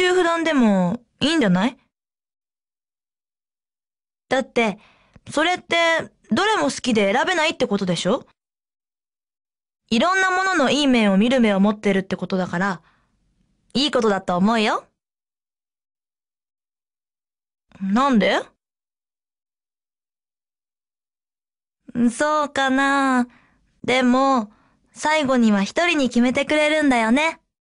重不断でもいいんじゃないだって、それって、どれも好きで選べないってことでしょいろんなもののいい面を見る目を持ってるってことだから、いいことだと思うよ。なんでそうかな。でも、最後には一人に決めてくれるんだよね。